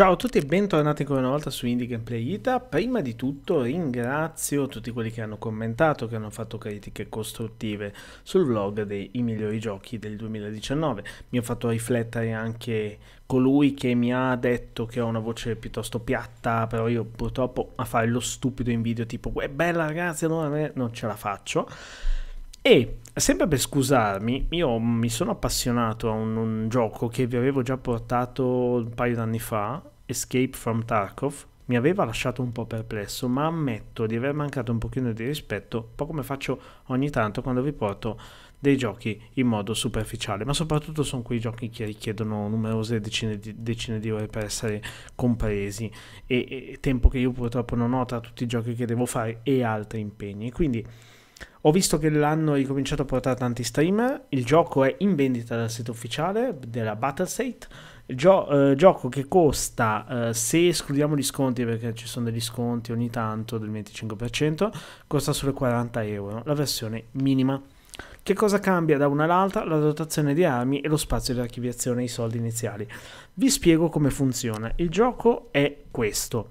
Ciao a tutti e bentornati ancora una volta su Indie Gameplay Ita. Prima di tutto ringrazio tutti quelli che hanno commentato, che hanno fatto critiche costruttive sul vlog dei migliori giochi del 2019. Mi ha fatto riflettere anche colui che mi ha detto che ho una voce piuttosto piatta, però io purtroppo a fare lo stupido in video tipo, è bella ragazzi, allora non ce la faccio. E sempre per scusarmi, io mi sono appassionato a un, un gioco che vi avevo già portato un paio d'anni fa, Escape from Tarkov, mi aveva lasciato un po' perplesso, ma ammetto di aver mancato un pochino di rispetto, un po' come faccio ogni tanto quando vi porto dei giochi in modo superficiale, ma soprattutto sono quei giochi che richiedono numerose decine di, decine di ore per essere compresi e, e tempo che io purtroppo non ho tra tutti i giochi che devo fare e altri impegni. Quindi ho visto che l'hanno ricominciato a portare tanti streamer. Il gioco è in vendita dal sito ufficiale della Battlestate. Gio- eh, gioco che costa, eh, se escludiamo gli sconti, perché ci sono degli sconti ogni tanto del 25%, costa solo 40 euro, la versione minima. Che cosa cambia da una all'altra? La dotazione di armi e lo spazio di archiviazione ai soldi iniziali. Vi spiego come funziona. Il gioco è questo.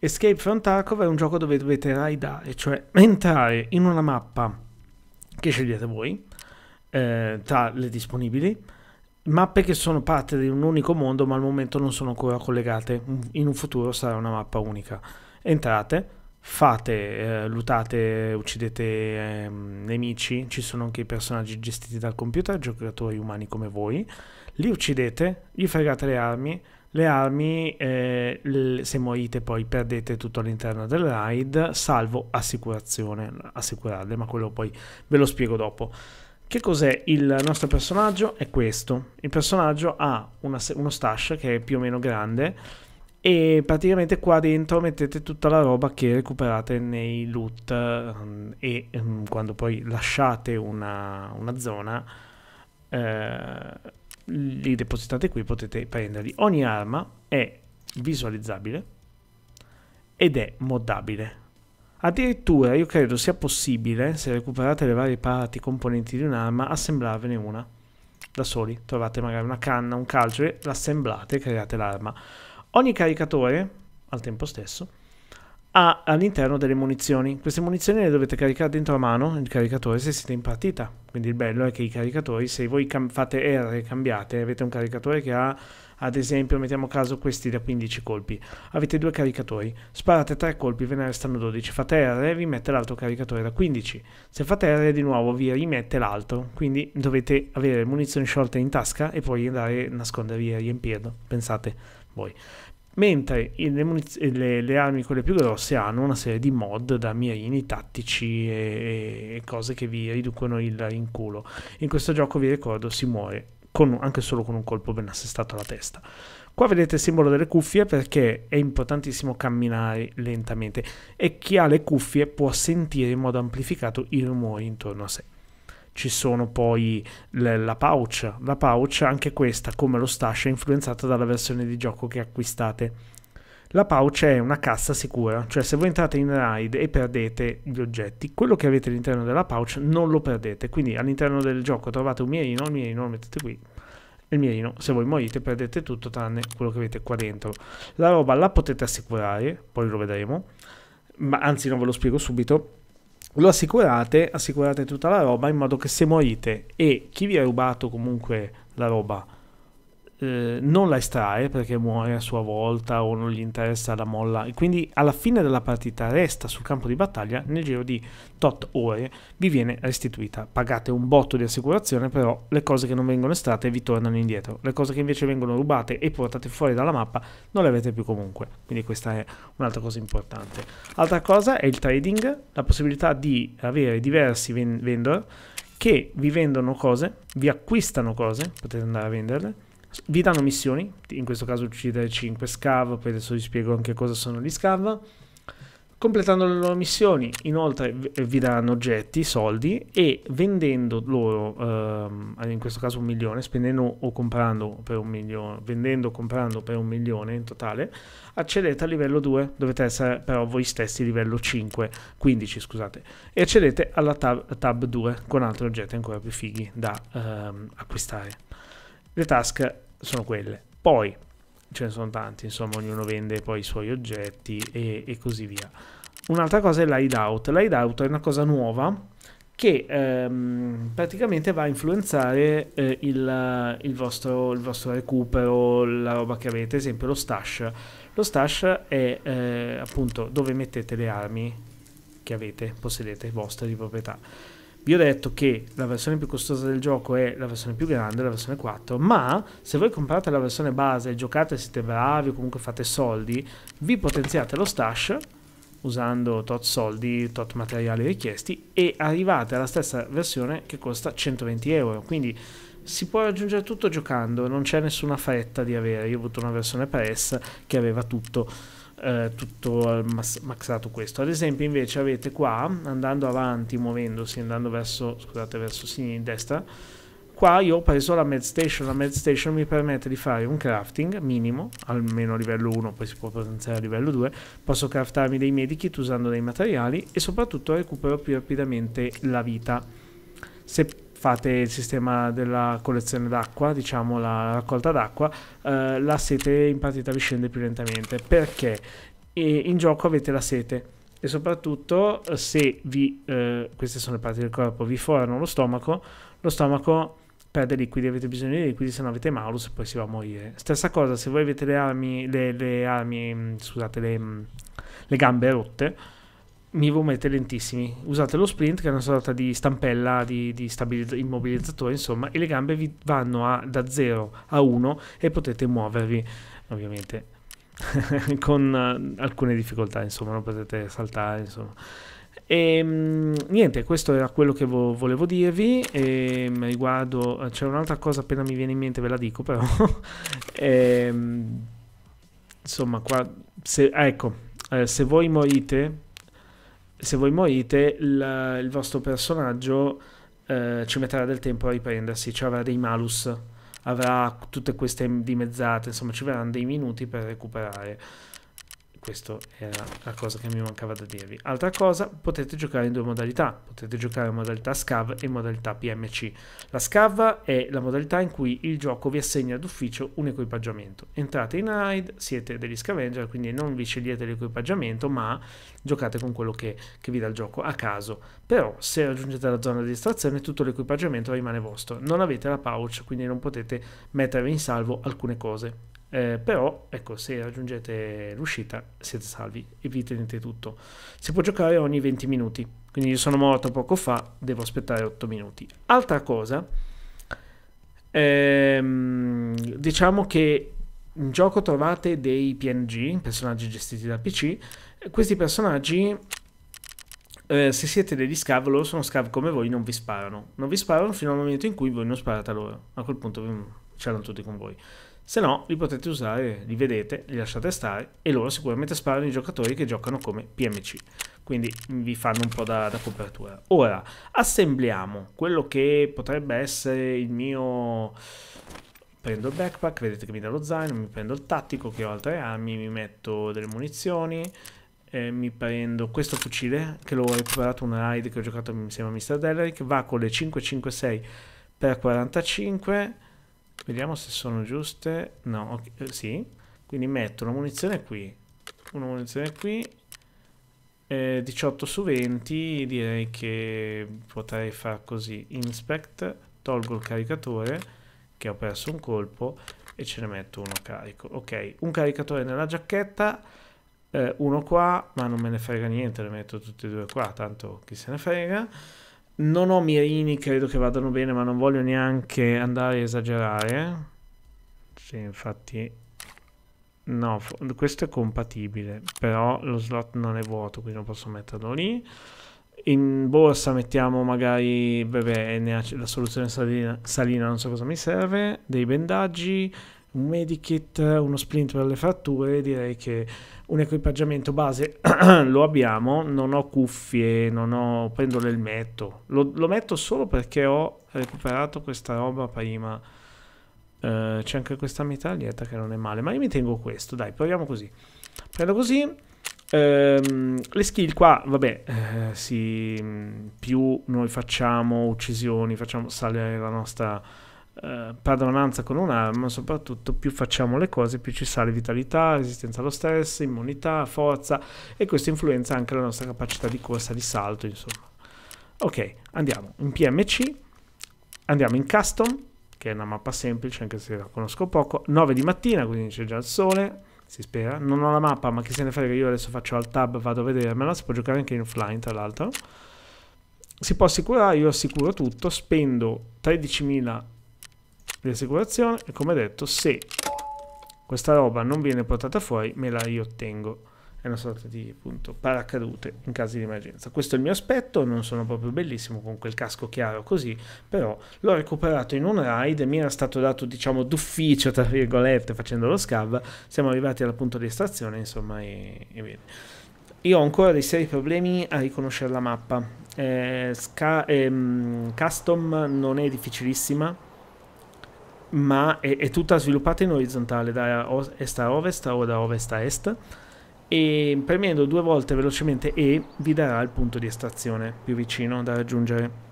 Escape from Tarkov è un gioco dove dovete raidare, cioè entrare in una mappa che scegliete voi, eh, tra le disponibili, mappe che sono parte di un unico mondo ma al momento non sono ancora collegate, in un futuro sarà una mappa unica. Entrate, fate, eh, lutate, uccidete eh, nemici, ci sono anche i personaggi gestiti dal computer, giocatori umani come voi, li uccidete, gli fregate le armi, le armi, eh, se morite poi perdete tutto all'interno del raid, salvo assicurazione, assicurarle, ma quello poi ve lo spiego dopo. Che cos'è il nostro personaggio? È questo. Il personaggio ha una, uno stash che è più o meno grande e praticamente qua dentro mettete tutta la roba che recuperate nei loot um, e um, quando poi lasciate una, una zona eh, li depositate qui, potete prenderli. Ogni arma è visualizzabile ed è moddabile. Addirittura io credo sia possibile, se recuperate le varie parti componenti di un'arma, assemblarvene una da soli. Trovate magari una canna, un calcio e l'assemblate e create l'arma. Ogni caricatore, al tempo stesso, ha all'interno delle munizioni. Queste munizioni le dovete caricare dentro a mano il caricatore se siete in partita. Quindi il bello è che i caricatori, se voi fate R e cambiate, avete un caricatore che ha ad esempio mettiamo caso questi da 15 colpi avete due caricatori sparate 3 colpi ve ne restano 12 fate R e vi mette l'altro caricatore da 15 se fate R di nuovo vi rimette l'altro quindi dovete avere munizioni sciolte in tasca e poi andare a nascondervi e riempirlo pensate voi mentre le, muniz- eh, le, le, armi quelle più grosse hanno una serie di mod da mirini tattici e, e cose che vi riducono il rinculo. In questo gioco vi ricordo si muore con, anche solo con un colpo ben assestato alla testa. Qua vedete il simbolo delle cuffie perché è importantissimo camminare lentamente e chi ha le cuffie può sentire in modo amplificato i rumori intorno a sé ci sono poi le, la pouch, la pouch anche questa come lo stash è influenzata dalla versione di gioco che acquistate. La pouch è una cassa sicura, cioè se voi entrate in raid e perdete gli oggetti, quello che avete all'interno della pouch non lo perdete, quindi all'interno del gioco trovate un mirino, il mirino lo mettete qui, il mirino, se voi morite perdete tutto tranne quello che avete qua dentro. La roba la potete assicurare, poi lo vedremo, ma anzi non ve lo spiego subito, lo assicurate, assicurate tutta la roba in modo che se morite e chi vi ha rubato comunque la roba eh, non la estrae perché muore a sua volta o non gli interessa la molla e quindi alla fine della partita resta sul campo di battaglia nel giro di tot ore vi viene restituita pagate un botto di assicurazione però le cose che non vengono estratte vi tornano indietro le cose che invece vengono rubate e portate fuori dalla mappa non le avete più comunque quindi questa è un'altra cosa importante altra cosa è il trading la possibilità di avere diversi vendor che vi vendono cose vi acquistano cose potete andare a venderle vi danno missioni, in questo caso uccidere 5 scav, poi adesso vi spiego anche cosa sono gli scav. Completando le loro missioni, inoltre eh, vi daranno oggetti, soldi e vendendo loro, ehm, in questo caso un milione, spendendo o comprando per un milione, vendendo o comprando per un milione in totale, accedete al livello 2, dovete essere però voi stessi livello 5, 15 scusate, e accedete alla tab, tab 2 con altri oggetti ancora più fighi da ehm, acquistare. Le task sono quelle. Poi ce ne sono tanti, insomma, ognuno vende poi i suoi oggetti e, e così via. Un'altra cosa è l'hideout. L'hideout è una cosa nuova che ehm, praticamente va a influenzare eh, il, il, vostro, il, vostro, recupero, la roba che avete, ad esempio lo stash. Lo stash è eh, appunto dove mettete le armi che avete, possedete, vostre di proprietà vi ho detto che la versione più costosa del gioco è la versione più grande, la versione 4, ma se voi comprate la versione base giocate siete bravi o comunque fate soldi, vi potenziate lo stash usando tot soldi, tot materiali richiesti e arrivate alla stessa versione che costa 120 euro. Quindi si può raggiungere tutto giocando, non c'è nessuna fretta di avere. Io ho avuto una versione press che aveva tutto eh, tutto mas- maxato questo. Ad esempio invece avete qua, andando avanti, muovendosi, andando verso, scusate, verso sinistra, qua io ho preso la med station, la med station mi permette di fare un crafting minimo, almeno a livello 1, poi si può potenziare a livello 2, posso craftarmi dei medikit usando dei materiali e soprattutto recupero più rapidamente la vita. Se fate il sistema della collezione d'acqua, diciamo la raccolta d'acqua, eh, la sete in partita vi scende più lentamente perché in gioco avete la sete e soprattutto eh, se vi, eh, queste sono le parti del corpo, vi forano lo stomaco, lo stomaco perde liquidi, avete bisogno di liquidi, se no avete malus e poi si va a morire. Stessa cosa se voi avete le armi, le, le armi, mm, scusate, le, mm, le gambe rotte, mi vomete lentissimi. Usate lo sprint, che è una sorta di stampella di, di immobilizzatore, insomma, e le gambe vi vanno a, da 0 a 1 e potete muovervi, ovviamente, con uh, alcune difficoltà, insomma, non potete saltare, insomma. E, ehm, mh, niente, questo era quello che vo volevo dirvi. E, ehm, mh, riguardo, eh, c'è un'altra cosa appena mi viene in mente, ve la dico però. e, ehm, mh, insomma, qua, se, ah, ecco, eh, se voi morite se voi morite il, il vostro personaggio eh, ci metterà del tempo a riprendersi, cioè avrà dei malus, avrà tutte queste dimezzate, insomma ci verranno dei minuti per recuperare questa era la cosa che mi mancava da dirvi. Altra cosa, potete giocare in due modalità, potete giocare in modalità scav e in modalità PMC. La scav è la modalità in cui il gioco vi assegna d'ufficio un equipaggiamento. Entrate in raid, siete degli scavenger, quindi non vi scegliete l'equipaggiamento, ma giocate con quello che, che, vi dà il gioco a caso. Però se raggiungete la zona di estrazione tutto l'equipaggiamento rimane vostro. Non avete la pouch, quindi non potete mettere in salvo alcune cose. Eh, però ecco se raggiungete l'uscita siete salvi e vi tenete tutto si può giocare ogni 20 minuti quindi io sono morto poco fa devo aspettare 8 minuti altra cosa ehm, diciamo che in gioco trovate dei PNG personaggi gestiti da PC questi personaggi eh, se siete degli scav, loro sono scav come voi, non vi sparano. Non vi sparano fino al momento in cui voi non sparate a loro. A quel punto mm, c'erano tutti con voi se no li potete usare, li vedete, li lasciate stare e loro sicuramente sparano i giocatori che giocano come PMC, quindi vi fanno un po' da, da copertura. Ora, assembliamo quello che potrebbe essere il mio... Prendo il backpack, vedete che mi dà lo zaino, mi prendo il tattico che ho altre armi, mi metto delle munizioni, eh, mi prendo questo fucile che l'ho recuperato un raid che ho giocato insieme a Mr. Deleric, va con le 556 x 45 Vediamo se sono giuste. No, okay, eh, sì. Quindi metto una munizione qui, una munizione qui. Eh, 18 su 20, direi che potrei far così. Inspect, tolgo il caricatore che ho perso un colpo e ce ne metto uno carico. Ok, un caricatore nella giacchetta, eh, uno qua, ma non me ne frega niente, le metto tutti e due qua, tanto chi se ne frega. Non ho mirini, credo che vadano bene, ma non voglio neanche andare a esagerare. Sì, infatti... No, questo è compatibile, però lo slot non è vuoto, quindi non posso metterlo lì. In borsa mettiamo magari, vabbè, la soluzione salina, salina non so cosa mi serve, dei bendaggi, un medikit, uno splint per le fratture, direi che un equipaggiamento base lo abbiamo, non ho cuffie, non ho, prendo l'elmetto, lo, lo metto solo perché ho recuperato questa roba prima, eh, c'è anche questa mitraglietta che non è male, ma io mi tengo questo, dai proviamo così, prendo così, ehm, le skill qua, vabbè, eh, sì, mm, più noi facciamo uccisioni, facciamo salire la nostra eh, padronanza con un'arma, soprattutto più facciamo le cose, più ci sale vitalità, resistenza allo stress, immunità, forza e questo influenza anche la nostra capacità di corsa, di salto, insomma. Ok, andiamo in PMC, andiamo in custom, che è una mappa semplice anche se la conosco poco, 9 di mattina, quindi c'è già il sole, si spera. Non ho la mappa, ma chi se ne frega, io adesso faccio al tab, vado a vedermela, si può giocare anche in offline tra l'altro. Si può assicurare, io assicuro tutto, spendo 13.000 di assicurazione e come detto se questa roba non viene portata fuori me la riottengo è una sorta di appunto paracadute in caso di emergenza questo è il mio aspetto non sono proprio bellissimo con quel casco chiaro così però l'ho recuperato in un ride mi era stato dato diciamo d'ufficio tra virgolette facendo lo scav siamo arrivati al punto di estrazione insomma e, e bene io ho ancora dei seri problemi a riconoscere la mappa eh, ehm, custom non è difficilissima ma è, è, tutta sviluppata in orizzontale da est a ovest o da ovest a est e premendo due volte velocemente E vi darà il punto di estrazione più vicino da raggiungere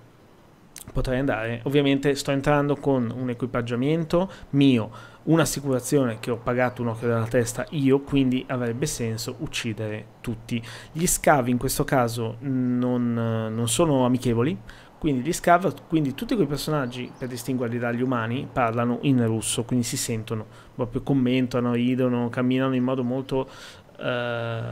potrei andare ovviamente sto entrando con un equipaggiamento mio un'assicurazione che ho pagato un occhio dalla testa io quindi avrebbe senso uccidere tutti gli scavi in questo caso non, non sono amichevoli quindi gli Scav, quindi tutti quei personaggi per distinguerli dagli umani parlano in russo, quindi si sentono, proprio commentano, ridono, camminano in modo molto eh,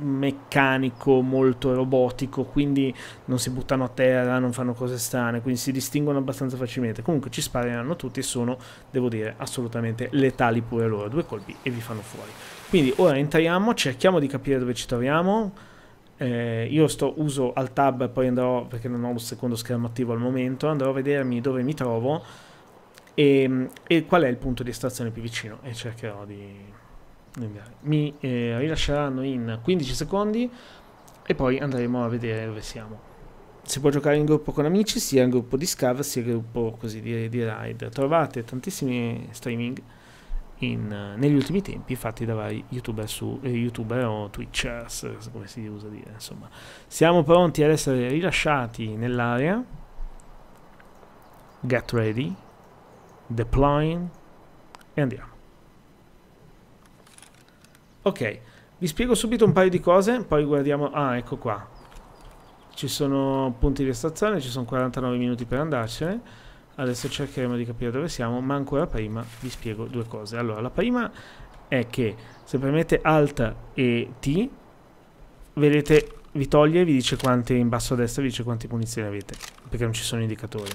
meccanico, molto robotico, quindi non si buttano a terra, non fanno cose strane, quindi si distinguono abbastanza facilmente. Comunque ci spareranno tutti e sono, devo dire, assolutamente letali pure loro, due colpi e vi fanno fuori. Quindi ora entriamo, cerchiamo di capire dove ci troviamo eh, io sto, uso al tab, e poi andrò, perché non ho un secondo schermo attivo al momento, andrò a vedermi dove mi trovo e, e qual è il punto di estrazione più vicino e cercherò di... Mi eh, rilasceranno in 15 secondi e poi andremo a vedere dove siamo. Si può giocare in gruppo con amici, sia in gruppo di scav, sia in gruppo così di, di ride. Trovate tantissimi streaming in, eh, negli ultimi tempi fatti da vari youtuber, su, eh, YouTuber o twitchers, eh, come si usa dire, insomma. Siamo pronti ad essere rilasciati nell'area. Get ready. Deploying. E andiamo. Ok, vi spiego subito un paio di cose, poi guardiamo... Ah, ecco qua. Ci sono punti di stazione, ci sono 49 minuti per andarcene adesso cercheremo di capire dove siamo, ma ancora prima vi spiego due cose. Allora, la prima è che se premete Alt e T, vedete, vi toglie vi dice quante, in basso a destra vi dice quante munizioni avete, perché non ci sono indicatori.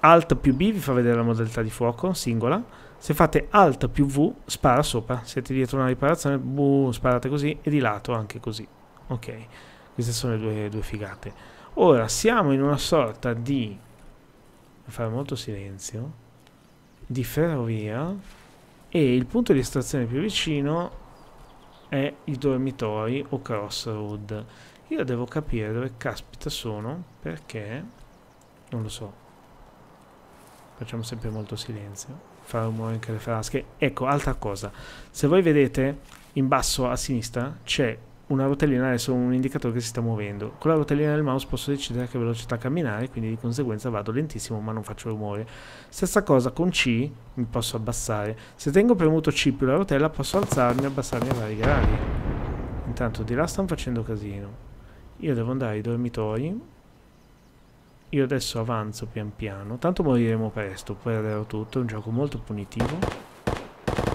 Alt più B vi fa vedere la modalità di fuoco, singola. Se fate Alt più V, spara sopra. Siete dietro una riparazione, buh, sparate così, e di lato anche così. Ok, queste sono le due, due figate. Ora, siamo in una sorta di fare molto silenzio, di ferrovia e il punto di estrazione più vicino è i dormitori o crossroad. Io devo capire dove caspita sono perché non lo so. Facciamo sempre molto silenzio. Fa rumore anche le frasche. Ecco, altra cosa. Se voi vedete in basso a sinistra c'è una rotellina adesso un indicatore che si sta muovendo. Con la rotellina del mouse posso decidere a che velocità camminare, quindi di conseguenza vado lentissimo ma non faccio rumore. Stessa cosa con C, mi posso abbassare. Se tengo premuto C più la rotella posso alzarmi e abbassarmi a vari gradi. Intanto di là stanno facendo casino. Io devo andare ai dormitori. Io adesso avanzo pian piano. Tanto moriremo presto, perderò tutto, è un gioco molto punitivo.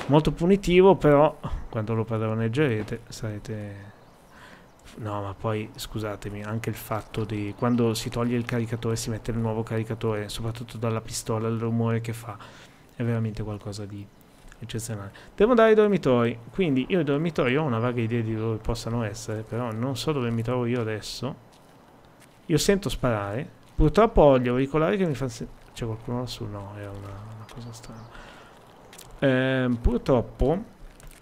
Molto punitivo, però quando lo padroneggerete sarete No, ma poi scusatemi, anche il fatto di quando si toglie il caricatore e si mette il nuovo caricatore, soprattutto dalla pistola, il rumore che fa, è veramente qualcosa di eccezionale. Devo andare ai dormitori, quindi io i dormitori ho una vaga idea di dove possano essere, però non so dove mi trovo io adesso. Io sento sparare, purtroppo ho gli auricolari che mi fanno... C'è qualcuno lassù? No, è una, una cosa strana. Eh, purtroppo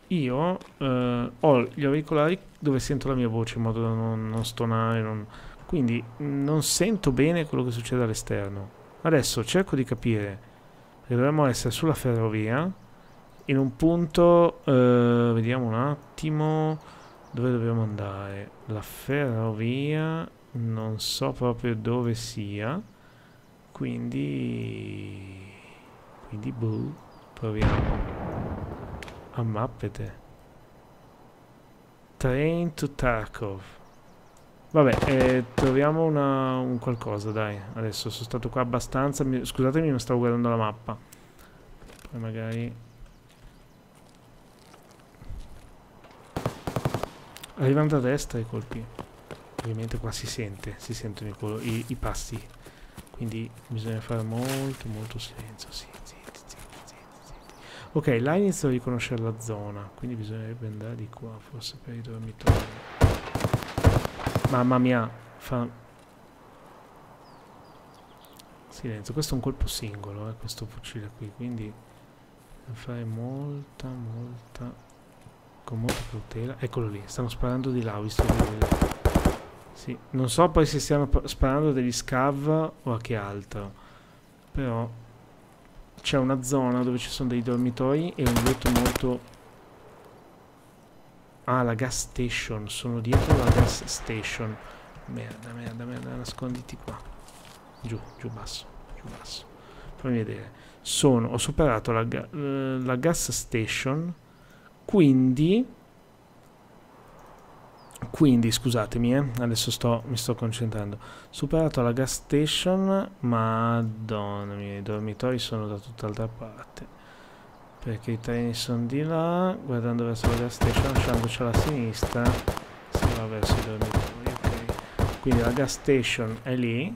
io eh, ho gli auricolari dove sento la mia voce in modo da non, non stonare, non... quindi non sento bene quello che succede all'esterno. Adesso cerco di capire, che dovremmo essere sulla ferrovia, in un punto, eh, vediamo un attimo, dove dobbiamo andare? La ferrovia, non so proprio dove sia, quindi... quindi boh, proviamo a mappete. Train to Tarkov. Vabbè, eh, troviamo una, un qualcosa, dai. Adesso sono stato qua abbastanza. Mi, scusatemi, ma stavo guardando la mappa. Poi magari... Arrivando a destra i colpi. Ovviamente qua si sente, si sentono i, i, i passi. Quindi bisogna fare molto, molto silenzio, sì, sì. Ok, là inizio a riconoscere la zona, quindi bisognerebbe andare di qua, forse per i dormitori. Mamma mia, fa... Silenzio, questo è un colpo singolo, eh, questo fucile qui, quindi devo fare molta, molta... con molta cautela. Eccolo lì, stanno sparando di là, ho visto che... Sì, non so poi se stiamo sparando degli scav o a che altro, però c'è una zona dove ci sono dei dormitori e un letto molto... Ah, la gas station. Sono dietro la gas station. Merda, merda, merda. Nasconditi qua. Giù, giù basso, giù basso. Fammi vedere. Sono, ho superato la, eh, la gas station. Quindi... Quindi, scusatemi, eh, adesso sto, mi sto concentrando. Superato la gas station, madonna mia, i dormitori sono da tutt'altra parte. Perché i treni sono di là, guardando verso la gas station, lasciandoci alla sinistra, si va verso i dormitori, ok. Quindi la gas station è lì,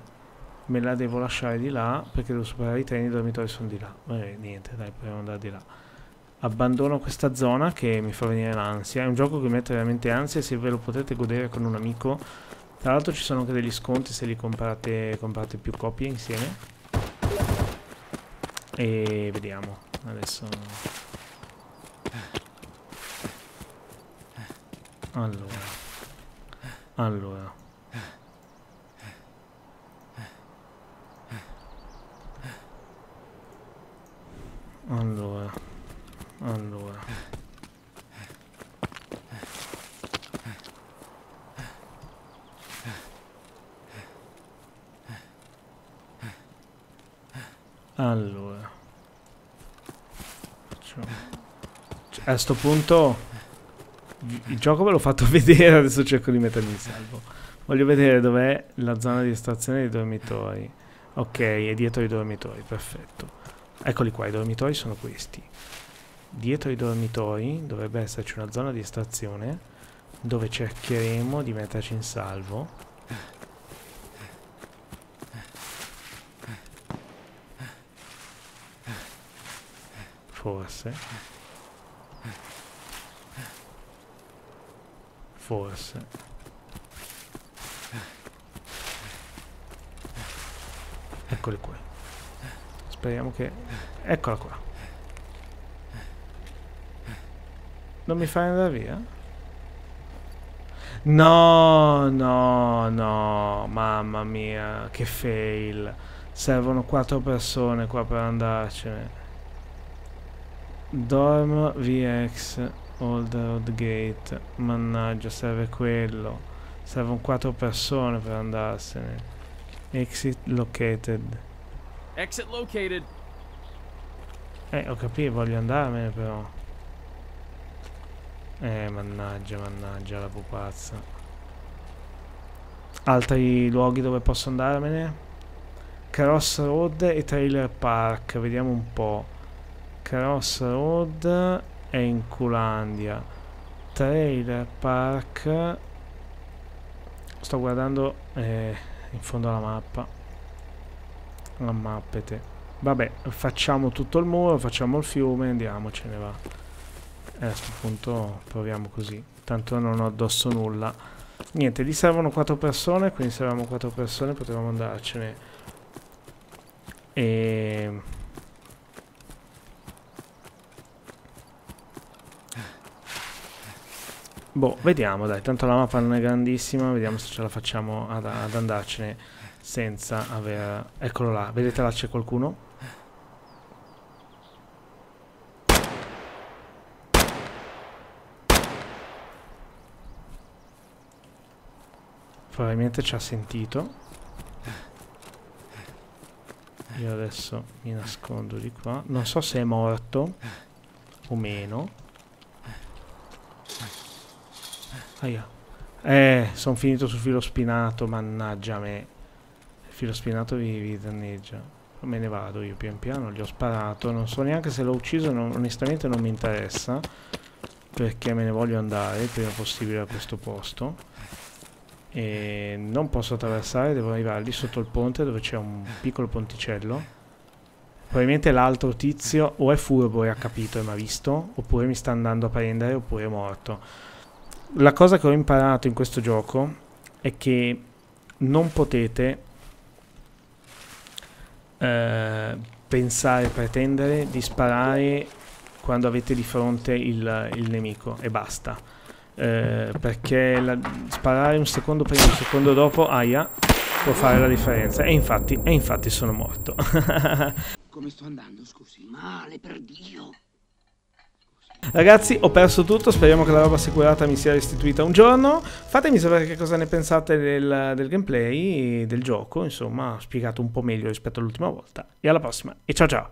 me la devo lasciare di là, perché devo superare i treni, i dormitori sono di là. Vabbè, niente, dai, proviamo andare di là abbandono questa zona che mi fa venire l'ansia. È un gioco che mette veramente ansia se ve lo potete godere con un amico. Tra l'altro ci sono anche degli sconti se li comprate, comprate più copie insieme. E vediamo. Adesso... Allora. Allora. Allora. Allora. Allora. Facciamo. Cioè, a sto punto il gioco ve l'ho fatto vedere, adesso cerco di mettermi in salvo. Voglio vedere dov'è la zona di estrazione dei dormitori. Ok, è dietro i dormitori, perfetto. Eccoli qua, i dormitori sono questi dietro i dormitori dovrebbe esserci una zona di estrazione dove cercheremo di metterci in salvo forse forse eccoli qua speriamo che eccola qua Non mi fai andare via? No, no, no, mamma mia, che fail. Servono quattro persone qua per andarcene. Dorm VX Old Road Gate. Mannaggia, serve quello. Servono quattro persone per andarsene. Exit located. Exit located. Eh, ho capito, voglio andarmene però. Eh, mannaggia, mannaggia la pupazza. Altri luoghi dove posso andarmene? Crossroad e Trailer Park, vediamo un po'. Crossroad è in Culandia. Trailer Park... Sto guardando eh, in fondo alla mappa. La mappete. Vabbè, facciamo tutto il muro, facciamo il fiume, andiamocene va. E eh, a questo punto proviamo così. Tanto non ho addosso nulla. Niente, gli servono quattro persone, quindi se avevamo quattro persone potevamo andarcene. E... Ehm. Boh, vediamo dai, tanto la mappa non è grandissima, vediamo se ce la facciamo ad, ad andarcene senza aver... Eccolo là, vedete là c'è qualcuno? Probabilmente ci ha sentito. Io adesso mi nascondo di qua. Non so se è morto o meno. Aia. Eh, sono finito sul filo spinato, mannaggia me. Il filo spinato vi, vi danneggia. Me ne vado io pian piano, gli ho sparato. Non so neanche se l'ho ucciso, non, onestamente non mi interessa. Perché me ne voglio andare il prima possibile a questo posto e non posso attraversare, devo arrivare lì sotto il ponte dove c'è un piccolo ponticello. Probabilmente l'altro tizio o è furbo e ha capito e mi ha visto, oppure mi sta andando a prendere, oppure è morto. La cosa che ho imparato in questo gioco è che non potete eh, pensare, pretendere di sparare quando avete di fronte il, il nemico e basta eh, perché la, sparare un secondo prima e un secondo dopo, aia, può fare la differenza. E infatti, e infatti sono morto. Come sto andando, scusi? Male, per Dio. Ragazzi, ho perso tutto, speriamo che la roba assicurata mi sia restituita un giorno. Fatemi sapere che cosa ne pensate del, del gameplay, del gioco, insomma, ho spiegato un po' meglio rispetto all'ultima volta. E alla prossima, e ciao ciao!